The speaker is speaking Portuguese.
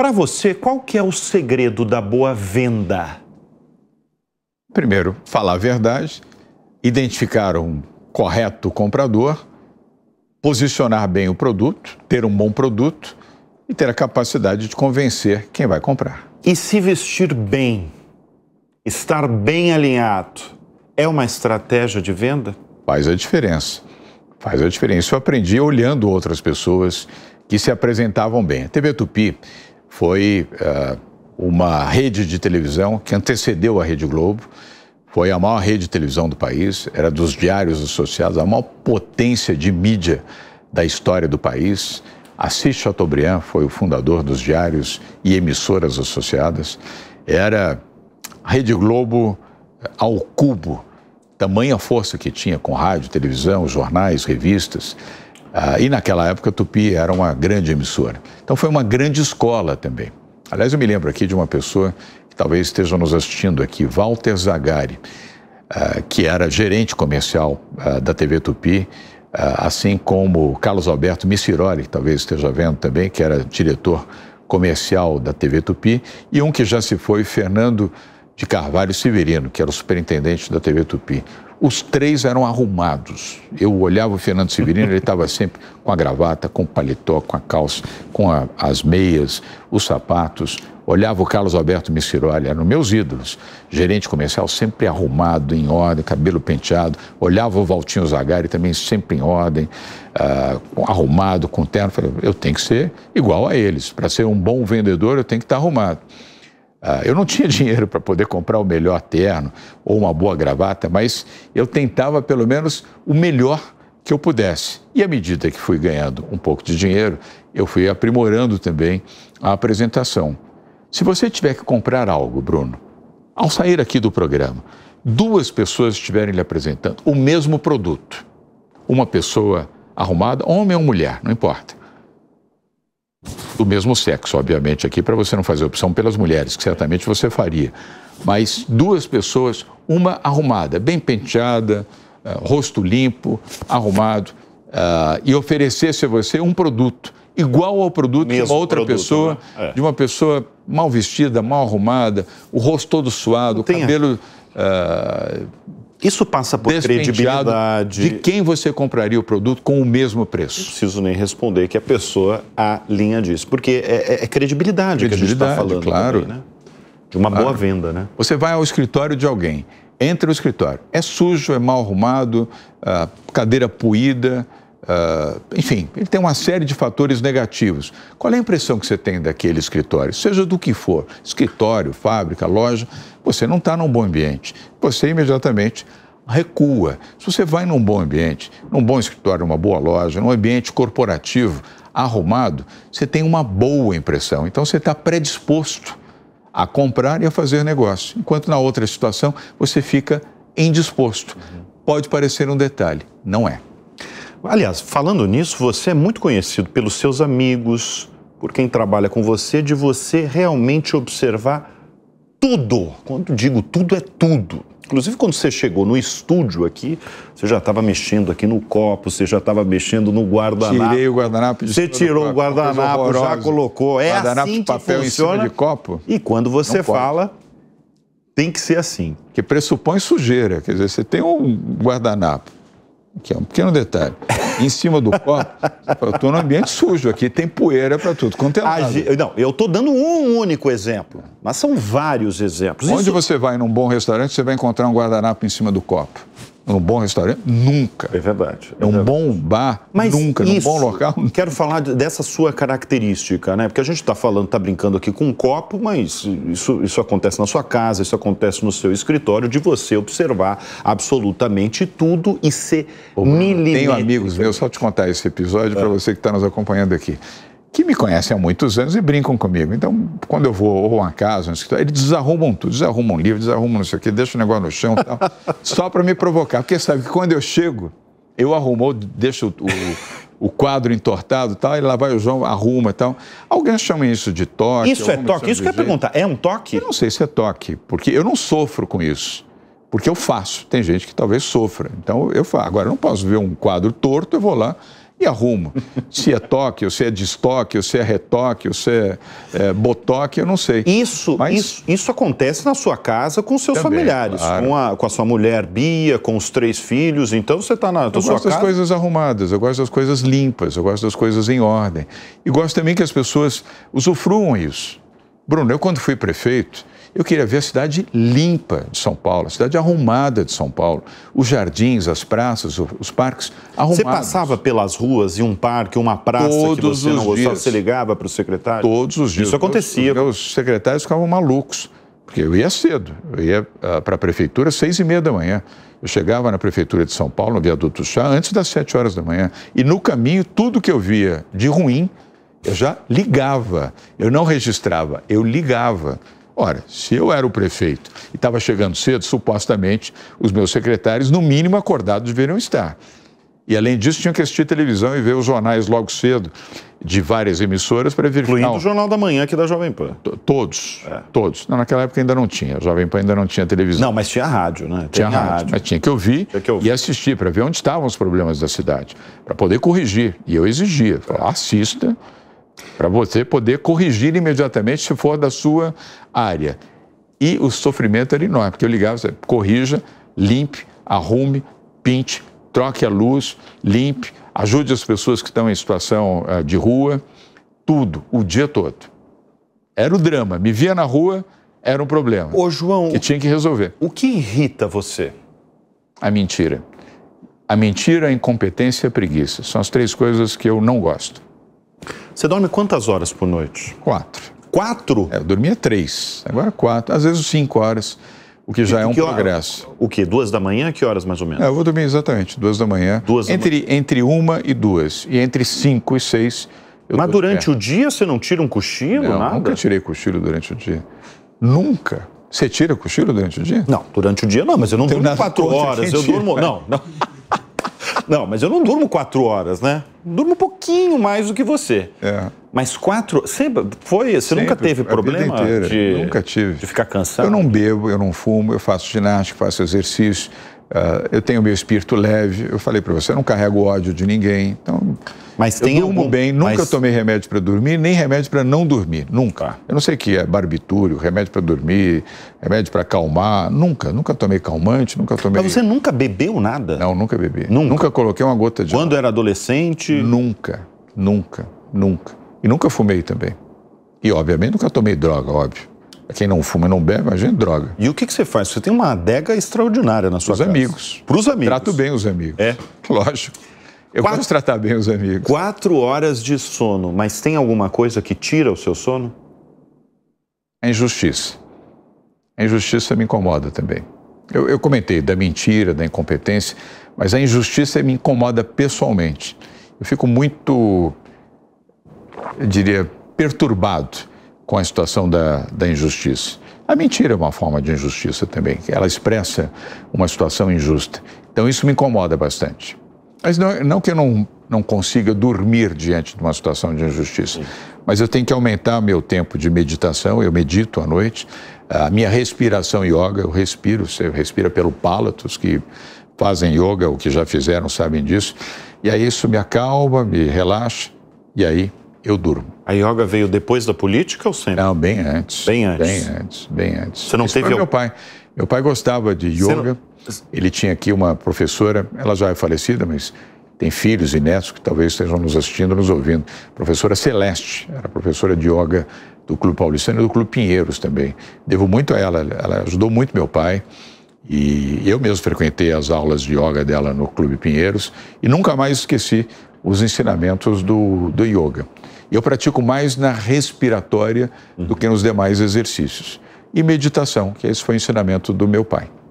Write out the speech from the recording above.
Para você, qual que é o segredo da boa venda? Primeiro, falar a verdade, identificar um correto comprador, posicionar bem o produto, ter um bom produto e ter a capacidade de convencer quem vai comprar. E se vestir bem, estar bem alinhado, é uma estratégia de venda? Faz a diferença. Faz a diferença. Eu aprendi olhando outras pessoas que se apresentavam bem. A TV Tupi foi uh, uma rede de televisão que antecedeu a Rede Globo, foi a maior rede de televisão do país, era dos diários associados, a maior potência de mídia da história do país. Assis Chateaubriand foi o fundador dos diários e emissoras associadas. Era a Rede Globo é, ao cubo, tamanha força que tinha com rádio, televisão, jornais, revistas. Ah, e naquela época, Tupi era uma grande emissora. Então foi uma grande escola também. Aliás, eu me lembro aqui de uma pessoa que talvez esteja nos assistindo aqui, Walter Zagari, ah, que era gerente comercial ah, da TV Tupi, ah, assim como Carlos Alberto Missiroli, que talvez esteja vendo também, que era diretor comercial da TV Tupi, e um que já se foi, Fernando de Carvalho Severino, que era o superintendente da TV Tupi. Os três eram arrumados. Eu olhava o Fernando Severino, ele estava sempre com a gravata, com o paletó, com a calça, com a, as meias, os sapatos. Olhava o Carlos Alberto Missiroli, eram meus ídolos. Gerente comercial sempre arrumado, em ordem, cabelo penteado. Olhava o Valtinho Zagari também sempre em ordem, ah, arrumado, com terno. Falei, eu tenho que ser igual a eles. Para ser um bom vendedor, eu tenho que estar tá arrumado. Ah, eu não tinha dinheiro para poder comprar o melhor terno ou uma boa gravata, mas eu tentava pelo menos o melhor que eu pudesse. E à medida que fui ganhando um pouco de dinheiro, eu fui aprimorando também a apresentação. Se você tiver que comprar algo, Bruno, ao sair aqui do programa, duas pessoas estiverem lhe apresentando o mesmo produto, uma pessoa arrumada, homem ou mulher, não importa do mesmo sexo, obviamente, aqui, para você não fazer opção pelas mulheres, que certamente você faria. Mas duas pessoas, uma arrumada, bem penteada, uh, rosto limpo, arrumado, uh, e oferecesse a você um produto igual ao produto Mesmo de uma outra produto, pessoa, né? é. de uma pessoa mal vestida, mal arrumada, o rosto todo suado, o cabelo. Uh, isso passa por credibilidade. De quem você compraria o produto com o mesmo preço? Não preciso nem responder que a pessoa a linha disso. Porque é, é, é credibilidade, credibilidade, que a gente está falando. Claro. Também, né? De uma claro. boa venda, né? Você vai ao escritório de alguém, entra no escritório. É sujo, é mal arrumado, ah, cadeira poída, Uh, enfim, ele tem uma série de fatores negativos. Qual é a impressão que você tem daquele escritório? Seja do que for, escritório, fábrica, loja, você não está num bom ambiente. Você imediatamente recua. Se você vai num bom ambiente, num bom escritório, numa boa loja, num ambiente corporativo arrumado, você tem uma boa impressão. Então você está predisposto a comprar e a fazer negócio. Enquanto na outra situação você fica indisposto. Uhum. Pode parecer um detalhe, não é. Aliás, falando nisso, você é muito conhecido pelos seus amigos, por quem trabalha com você, de você realmente observar tudo. Quando digo tudo, é tudo. Inclusive, quando você chegou no estúdio aqui, você já estava mexendo aqui no copo, você já estava mexendo no guardanapo. Tirei o guardanapo de Você tirou o guardanapo, já colocou. É guardanapo assim de papel em cima de copo. E quando você fala, tem que ser assim. Que pressupõe sujeira. Quer dizer, você tem um guardanapo que é um pequeno detalhe, em cima do copo, eu estou num ambiente sujo, aqui tem poeira para tudo quanto é lado. Não, eu estou dando um único exemplo, mas são vários exemplos. Onde Isso... você vai num bom restaurante, você vai encontrar um guardanapo em cima do copo. É um bom restaurante? Nunca. É verdade. É, é um verdade. bom bar? Mas nunca. Isso, um bom local? Quero falar dessa sua característica, né? Porque a gente está falando, está brincando aqui com um copo, mas isso, isso acontece na sua casa, isso acontece no seu escritório, de você observar absolutamente tudo e ser Opa, milimétrico. Tenho amigos meus, só te contar esse episódio é. para ah. você que está nos acompanhando aqui que me conhecem há muitos anos e brincam comigo. Então, quando eu vou ou a casa, eles desarrumam tudo, desarrumam um livro, desarrumam não sei o quê, deixam o negócio no chão e tal, só para me provocar. Porque sabe que quando eu chego, eu arrumo, deixo o, o, o quadro entortado e tal, e lá vai o João, arruma e tal. Alguém chama isso de toque. Isso é toque? Isso que eu ia perguntar. É um toque? Eu não sei se é toque, porque eu não sofro com isso. Porque eu faço. Tem gente que talvez sofra. Então eu faço. Agora, eu não posso ver um quadro torto, eu vou lá e arrumo. Se é toque, ou se é destoque, ou se é retoque, ou se é, é botoque, eu não sei. Isso, Mas... isso, isso acontece na sua casa com seus Também, familiares, claro. com, a, com a sua mulher Bia, com os três filhos. Então você está na sua casa. Eu gosto das coisas arrumadas, eu gosto das coisas limpas, eu gosto das coisas em ordem. E gosto também que as pessoas usufruam isso. Bruno, eu quando fui prefeito, eu queria ver a cidade limpa de São Paulo, a cidade arrumada de São Paulo. Os jardins, as praças, os parques arrumados. Você passava pelas ruas e um parque, uma praça Todos que você não gostava, dias. você ligava para o secretário? Todos os dias. Isso acontecia. Os, os secretários ficavam malucos, porque eu ia cedo. Eu ia ah, para a prefeitura às seis e meia da manhã. Eu chegava na prefeitura de São Paulo, no viaduto Chá, antes das sete horas da manhã. E no caminho, tudo que eu via de ruim eu já ligava, eu não registrava, eu ligava. Ora, se eu era o prefeito e estava chegando cedo, supostamente os meus secretários, no mínimo acordados, deveriam estar. E além disso, tinha que assistir televisão e ver os jornais logo cedo de várias emissoras para verificar. Incluindo o Jornal da Manhã aqui é da Jovem Pan. T todos, é. todos. Não, naquela época ainda não tinha. A Jovem Pan ainda não tinha televisão. Não, mas tinha rádio, né? Tinha, tinha rádio, rádio, Mas tinha que ouvir, tinha que ouvir. e assistir para ver onde estavam os problemas da cidade, para poder corrigir. E eu exigia, falava, assista para você poder corrigir imediatamente se for da sua área. E o sofrimento era enorme, porque eu ligava, você corrija, limpe, arrume, pinte, troque a luz, limpe, ajude as pessoas que estão em situação eh, de rua, tudo, o dia todo. Era o drama. Me via na rua, era um problema. Ô, João. Que tinha que resolver. O que irrita você? A mentira. A mentira, a incompetência e a preguiça. São as três coisas que eu não gosto. Você dorme quantas horas por noite? Quatro. Quatro? É, eu dormia três, agora quatro, às vezes cinco horas, o que já e é um progresso. O quê? Duas da manhã? Que horas mais ou menos? É, eu vou dormir exatamente, duas da manhã. Duas entre, da manhã. Entre uma e duas, e entre cinco e seis... Mas durante o dia você não tira um cochilo, não, nada? nunca tirei cochilo durante o dia. Nunca. Você tira cochilo durante o dia? Não, durante o dia não, mas eu não, não durmo quatro horas, eu durmo... Não, não. Não, mas eu não durmo quatro horas, né? Durmo um pouquinho mais do que você. É. Mas quatro. Sempre foi? Você sempre, nunca teve problema? Inteira, de, nunca tive. De ficar cansado? Eu não bebo, eu não fumo, eu faço ginástica, faço exercício, Uh, eu tenho meu espírito leve, eu falei para você, eu não carrego ódio de ninguém. Então, mas eu durmo algum... bem, nunca mas... tomei remédio para dormir, nem remédio para não dormir, nunca. Tá. Eu não sei o que é barbitúrio, remédio para dormir, remédio para acalmar, nunca, nunca tomei calmante, nunca tomei. Mas você nunca bebeu nada? Não, nunca bebi. Nunca, nunca coloquei uma gota de. Quando era adolescente? Nunca, nunca, nunca. E nunca fumei também. E, obviamente, nunca tomei droga, óbvio. Quem não fuma e não bebe, a gente droga. E o que, que você faz? Você tem uma adega extraordinária na sua Pros casa. Para os amigos. Para os amigos. Trato bem os amigos. É. Lógico. Eu quatro, gosto tratar bem os amigos. Quatro horas de sono, mas tem alguma coisa que tira o seu sono? A injustiça. A injustiça me incomoda também. Eu, eu comentei da mentira, da incompetência, mas a injustiça me incomoda pessoalmente. Eu fico muito, eu diria, perturbado com a situação da, da injustiça. A mentira é uma forma de injustiça também, ela expressa uma situação injusta. Então isso me incomoda bastante. Mas não, não que eu não, não consiga dormir diante de uma situação de injustiça, mas eu tenho que aumentar meu tempo de meditação, eu medito à noite, a minha respiração yoga, eu respiro, você respira pelo palato, os que fazem yoga ou que já fizeram sabem disso, e aí isso me acalma, me relaxa, e aí eu durmo. A yoga veio depois da política ou sempre? Não, bem antes. Bem antes. Bem antes, bem antes. Você não Isso teve meu pai. Meu pai gostava de yoga. Não... Ele tinha aqui uma professora, ela já é falecida, mas tem filhos e netos que talvez estejam nos assistindo, nos ouvindo. Professora Celeste, era professora de yoga do Clube Paulistano e do Clube Pinheiros também. Devo muito a ela, ela ajudou muito meu pai. E eu mesmo frequentei as aulas de yoga dela no Clube Pinheiros e nunca mais esqueci os ensinamentos do, do yoga. Eu pratico mais na respiratória do que nos demais exercícios. E meditação, que esse foi o ensinamento do meu pai.